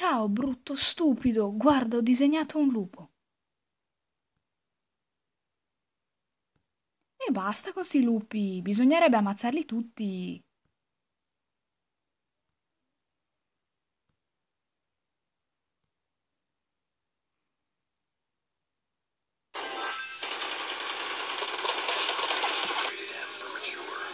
Ciao, brutto stupido, guarda, ho disegnato un lupo. E basta con sti lupi, bisognerebbe ammazzarli tutti.